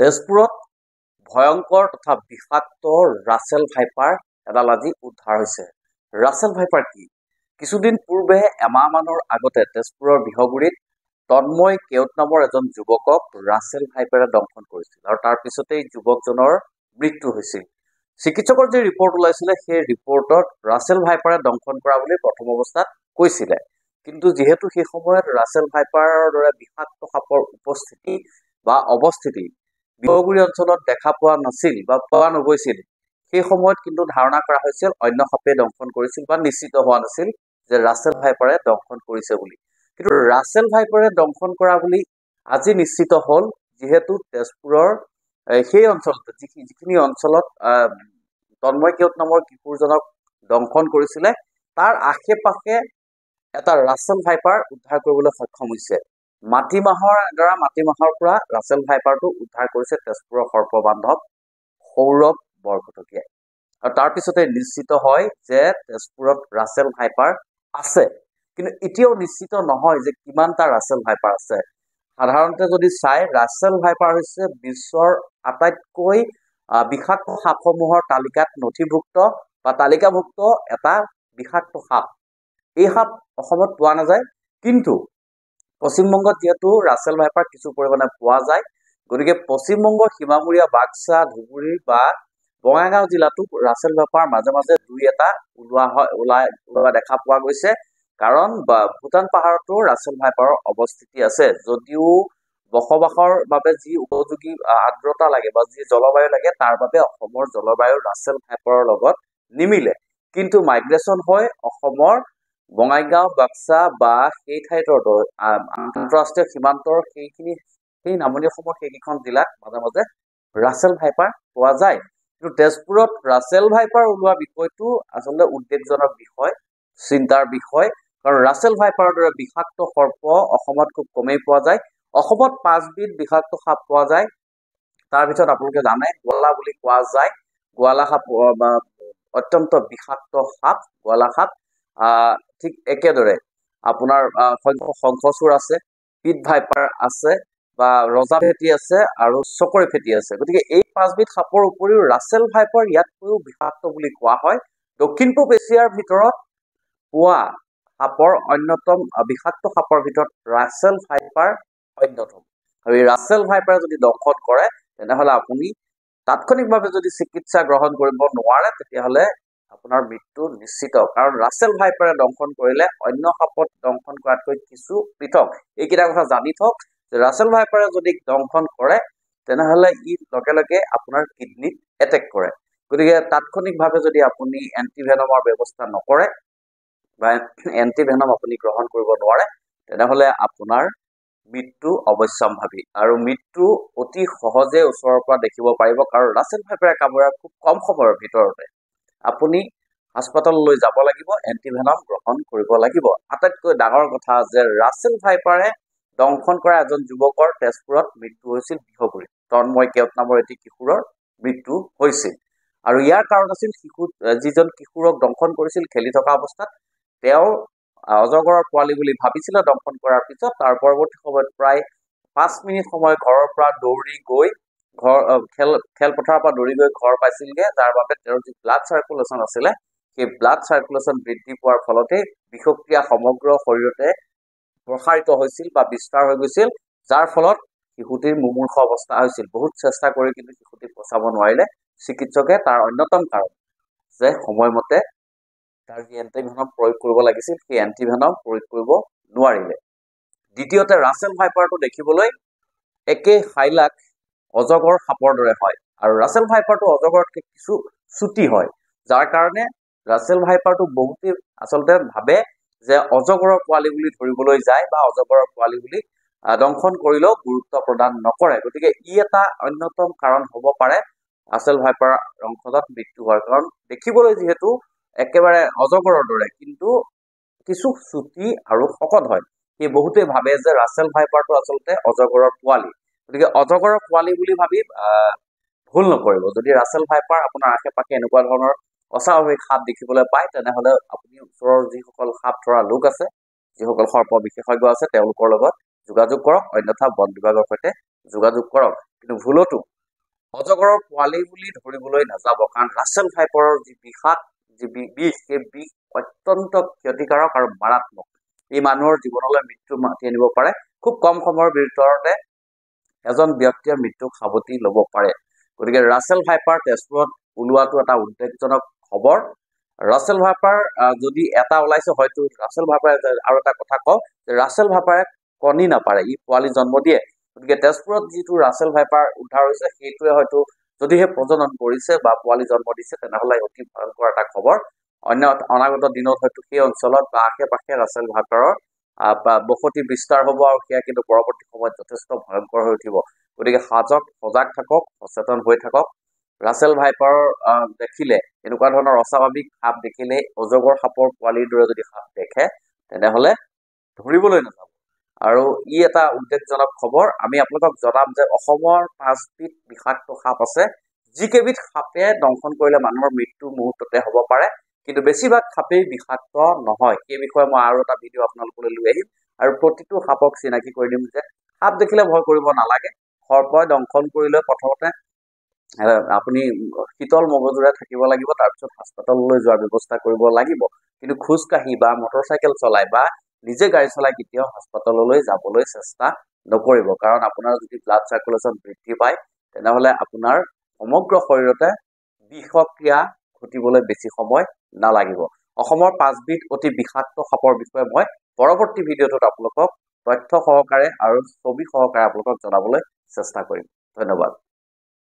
তেজপুৰত ভয়ংকৰ তথা বিষাক্ত ৰাছেল ভাইপাৰ এডাল আজি উদ্ধাৰ হৈছে ৰাছেল ভাইপাৰ কি কিছুদিন পূৰ্বে এমাহমানৰ আগতে তেজপুৰৰ বিহগুৰিত তন্ময় কেওট নামৰ এজন যুৱকক ৰাছেল ভাইপাৰে দংশন কৰিছিল আৰু তাৰ পিছতেই যুৱকজনৰ মৃত্যু হৈছিল চিকিৎসকৰ যি ৰিপৰ্ট ওলাইছিলে সেই ৰিপৰ্টত ৰাছেল ভাইপাৰে দংশন কৰা বুলি প্ৰথম অৱস্থাত কৈছিলে কিন্তু যিহেতু সেই সময়ত ৰাছেল ভাইপাৰৰ দৰে বিষাক্ত সাপৰ উপস্থিতি বা অৱস্থিতি বিহগুৰি অঞ্চলত দেখা পোৱা নাছিল বা পোৱা নগৈছিল সেই সময়ত কিন্তু ধাৰণা কৰা হৈছিল অন্য সাপে দংশন কৰিছিল বা নিশ্চিত হোৱা নাছিল যে ৰাছেল ভাইপাৰে দংশন কৰিছে বুলি কিন্তু ৰাছেল ভাইপাৰে দংশন কৰা বুলি আজি নিশ্চিত হ'ল যিহেতু তেজপুৰৰ সেই অঞ্চলতে যিখিনি অঞ্চলত তন্ময় কেওট নামৰ কিশোৰজনক দংশন কৰিছিলে তাৰ আশে পাশে এটা ৰাছেল ভাইপাৰ উদ্ধাৰ কৰিবলৈ সক্ষম হৈছে মাটিমাহৰ দ্বাৰা মাটিমাহৰ পৰা ৰাছেল ভাইপাৰটো উদ্ধাৰ কৰিছে তেজপুৰৰ বান্ধৱ সৌৰভ বৰকটকীয়াই আৰু তাৰপিছতে নিশ্চিত হয় যে তেজপুৰত ৰাছেল ভাইপাৰ আছে কিন্তু এতিয়াও নিশ্চিত নহয় যে কিমানটা ৰাছেল ভাইপাৰ আছে সাধাৰণতে যদি চাই ৰাছেল ভাইপাৰ হৈছে বিশ্বৰ আটাইতকৈ বিষাক্ত সাপসমূহৰ তালিকাত নথিভুক্ত বা তালিকাভুক্ত এটা বিষাক্ত সাপ এই সাপ অসমত পোৱা নাযায় কিন্তু পশ্চিমবংগত যিহেতু ৰাছেল ভাইপাৰ কিছু পৰিমাণে পোৱা যায় গতিকে পশ্চিমবংগৰ সীমামূৰীয়া বাক্সা ধুবুৰী বা বঙাইগাঁও জিলাতো ৰাছেল ভাইপাৰ মাজে মাজে দুই এটা ওলোৱা হয় ওলাই ওলোৱা দেখা পোৱা গৈছে কাৰণ ভূটান পাহাৰতো ৰাছেল ভাইপাৰৰ অৱস্থিতি আছে যদিও বসবাসৰ বাবে যি উপযোগী আৰ্দ্ৰতা লাগে বা যি জলবায়ু লাগে তাৰ বাবে অসমৰ জলবায়ু ৰাছেল ভাইপাৰৰ লগত নিমিলে কিন্তু মাইগ্ৰেশ্যন হৈ অসমৰ বঙাইগাঁও বাক্সা বা সেই ঠাইত আন্তঃৰাষ্ট্ৰীয় সীমান্তৰ সেইখিনি সেই নামনি অসমৰ সেইকেইখন জিলাত মাজে মাজে ৰাছেল ভাইপাৰ পোৱা যায় কিন্তু তেজপুৰত ৰাছেল ভাইপাৰ ওলোৱা বিষয়টো আচলতে উদ্বেগজনক বিষয় চিন্তাৰ বিষয় কাৰণ ৰাছেল ভাইপাৰৰ দৰে বিষাক্ত সৰ্প অসমত খুব কমেই পোৱা যায় অসমত পাঁচবিধ বিষাক্ত সাপ পোৱা যায় তাৰ ভিতৰত আপোনালোকে জানে গোৱালা বুলি কোৱা যায় গোৱালা সাপ অত্যন্ত বিষাক্ত সাপ গোৱালা সাপ ঠিক একেদৰে আপোনাৰ শংখ শংখচুৰ আছে পিট ভাইপাৰ আছে বা ৰজা ফেটি আছে আৰু চকৰি ফেটি আছে গতিকে এই পাঁচবিধ সাপৰ উপৰিও ৰাছেল ভাইপাৰ ইয়াতকৈও বিষাক্ত বুলি কোৱা হয় দক্ষিণ পূব এছিয়াৰ ভিতৰত পোৱা সাপৰ অন্যতম বিষাক্ত সাপৰ ভিতৰত ৰাছেল ভাইপাৰ অন্যতম আৰু এই ৰাছেল ভাইপাৰে যদি দংশন কৰে তেনেহ'লে আপুনি তাৎক্ষণিকভাৱে যদি চিকিৎসা গ্ৰহণ কৰিব নোৱাৰে তেতিয়াহ'লে আপোনাৰ মৃত্যু নিশ্চিত কাৰণ ৰাছেল ভাইপাৰে দংশন কৰিলে অন্য সাপত দংশন কৰাতকৈ কিছু পৃথক এইকেইটা কথা জানি থওক যে ৰাছেল ভাইপাৰে যদি দংশন কৰে তেনেহ'লে ই লগে লগে আপোনাৰ কিডনীত এটেক কৰে গতিকে তাৎক্ষণিকভাৱে যদি আপুনি এণ্টিভেনমৰ ব্যৱস্থা নকৰে বা এণ্টিভেনম আপুনি গ্ৰহণ কৰিব নোৱাৰে তেনেহ'লে আপোনাৰ মৃত্যু অৱশ্যম্ভাৱী আৰু মৃত্যু অতি সহজে ওচৰৰ পৰা দেখিব পাৰিব কাৰণ ৰাছেল ভাইপাৰে কামোৰা খুব কম সময়ৰ ভিতৰতে আপুনি হাস্পাতাললৈ যাব লাগিব এণ্টিভেনম গ্ৰহণ কৰিব লাগিব আটাইতকৈ ডাঙৰ কথা যে ৰাছেল ভাইপাৰে দংশন কৰা এজন যুৱকৰ তেজপুৰত মৃত্যু হৈছিল বিহগুৰি তন্ময় কেওট নামৰ এটি কিশোৰৰ মৃত্যু হৈছিল আৰু ইয়াৰ কাৰণ আছিল শিশু যিজন কিশোৰক দংশন কৰিছিল খেলি থকা অৱস্থাত তেওঁ অজগৰৰ পোৱালি বুলি ভাবিছিলে দংশন কৰাৰ পিছত তাৰ পৰৱৰ্তী সময়ত প্ৰায় পাঁচ মিনিট সময় ঘৰৰ পৰা দৌৰি গৈ ঘৰ খেল খেলপথাৰৰ পৰা দৌৰি গৈ ঘৰ পাইছিলগৈ যাৰ বাবে তেওঁৰ যি ব্লাড চাৰ্কুলেশ্যন আছিলে সেই ব্লাড চাৰ্কুলেশ্যন বৃদ্ধি পোৱাৰ ফলতে বিষক্ৰিয়া সমগ্ৰ শৰীৰতে প্ৰসাৰিত হৈছিল বা বিস্তাৰ হৈ গৈছিল যাৰ ফলত শিশুটিৰ মুমূৰ্ষ অৱস্থা হৈছিল বহুত চেষ্টা কৰি কিন্তু শিশুটিক বচাব নোৱাৰিলে চিকিৎসকে তাৰ অন্যতম কাৰণ যে সময়মতে তাৰ যি এণ্টিভেনম প্ৰয়োগ কৰিব লাগিছিল সেই এণ্টিভেনম প্ৰয়োগ কৰিব নোৱাৰিলে দ্বিতীয়তে ৰাছেল ভাইপাৰটো দেখিবলৈ একেই হাইলাক অজগৰ সাপৰ দৰে হয় আৰু ৰাছেল ভাইপাৰটো অজগৰতকৈ কিছু চুটি হয় যাৰ কাৰণে ৰাছেল ভাইপাৰটো বহুতে আচলতে ভাবে যে অজগৰৰ পোৱালি বুলি ধৰিবলৈ যায় বা অজগৰৰ পোৱালি বুলি দংশন কৰিলেও গুৰুত্ব প্ৰদান নকৰে গতিকে ই এটা অন্যতম কাৰণ হ'ব পাৰে ৰাছেল ভাইপাৰ দংশনত মৃত্যু হোৱাৰ কাৰণ দেখিবলৈ যিহেতু একেবাৰে অজগৰৰ দৰে কিন্তু কিছু চুটি আৰু শকত হয় সি বহুতেই ভাবে যে ৰাছেল ভাইপাৰটো আচলতে অজগৰৰ পোৱালি গতিকে অজগৰৰ পোৱালি বুলি ভাবি ভুল নকৰিব যদি ৰাছেল ভাইপাৰ আপোনাৰ আশে পাশে এনেকুৱা ধৰণৰ অস্বাভাৱিক সাপ দেখিবলৈ পায় তেনেহ'লে আপুনি ওচৰৰ যিসকল সাপ ধৰা লোক আছে যিসকল সৰ্প বিশেষজ্ঞ আছে তেওঁলোকৰ লগত যোগাযোগ কৰক অন্যথা বন বিভাগৰ সৈতে যোগাযোগ কৰক কিন্তু ভুলতো অজগৰৰ পোৱালি বুলি ধৰিবলৈ নাযাব কাৰণ ৰাছেল ভাইপাৰৰ যি বিষাদ যি বিষ সেই বিষ অত্যন্ত ক্ষতিকাৰক আৰু মাৰাত্মক এই মানুহৰ জীৱনলৈ মৃত্যু মাতি আনিব পাৰে খুব কম সময়ৰ ভিতৰতে এজন ব্যক্তিয়ে মৃত্যুক সাৱটি ল'ব পাৰে গতিকে ৰাছেল ভাইপাৰ তেজপুৰত ওলোৱাটো এটা উদ্বেগজনক খবৰ ৰাছেল ভাইপাৰ যদি এটা ওলাইছে হয়তো ৰাছেল ভাইপাৰে আৰু এটা কথা কওঁ যে ৰাছেল ভাপাৰে কণী নাপাৰে ই পোৱালি জন্ম দিয়ে গতিকে তেজপুৰত যিটো ৰাছেল ভাইপাৰ উদ্ধাৰ হৈছে সেইটোৱে হয়তো যদিহে প্ৰজনন কৰিছে বা পোৱালি জন্ম দিছে তেনেহ'লে অতি ভয়ংকৰ এটা খবৰ অন্য অনাগত দিনত হয়তো সেই অঞ্চলত বা আশে পাশে ৰাছেল ভাইপাৰৰ বসতি বিস্তাৰ হ'ব আৰু সেয়া কিন্তু পৰৱৰ্তী সময়ত যথেষ্ট ভয়ংকৰ হৈ উঠিব গতিকে সাজক সজাগ থাকক সচেতন হৈ থাকক ৰাছেল ভাইপাৰৰ দেখিলে এনেকুৱা ধৰণৰ অস্বাভাৱিক সাপ দেখিলে অজগৰ সাপৰ পোৱালিৰ দৰে যদি সাপ দেখে তেনেহ'লে ধৰিবলৈ নাযাব আৰু ই এটা উদ্বেগজনক খবৰ আমি আপোনালোকক জনাম যে অসমৰ পাঁচবিধ বিষাক্ত সাপ আছে যিকেইবিধ সাপে দংশন কৰিলে মানুহৰ মৃত্যু মুহূৰ্ততে হ'ব পাৰে কিন্তু বেছিভাগ সাপেই বিষাক্ত নহয় সেই বিষয়ে মই আৰু এটা ভিডিঅ' আপোনালোকলৈ লৈ আহিম আৰু প্ৰতিটো সাপক চিনাকি কৰি দিম যে সাপ দেখিলে ভয় কৰিব নালাগে সৰ্পই দংশন কৰি লৈ প্ৰথমতে আপুনি শীতল মগজুৰে থাকিব লাগিব তাৰপিছত হাস্পাতাললৈ যোৱাৰ ব্যৱস্থা কৰিব লাগিব কিন্তু খোজকাঢ়ি বা মটৰচাইকেল চলাই বা নিজে গাড়ী চলাই কেতিয়াও হাস্পাতাললৈ যাবলৈ চেষ্টা নকৰিব কাৰণ আপোনাৰ যদি ব্লাড চাৰ্কুলেশ্যন বৃদ্ধি পায় তেনেহ'লে আপোনাৰ সমগ্ৰ শৰীৰতে বিষক্ৰিয়া ঘটিবলৈ বেছি সময় নালাগিব অসমৰ পাঁচবিধ অতি বিষাক্ত সাপৰ বিষয়ে মই পৰৱৰ্তী ভিডিঅ'টোত আপোনালোকক তথ্য সহকাৰে আৰু ছবি সহকাৰে আপোনালোকক জনাবলৈ চেষ্টা কৰিম ধন্যবাদ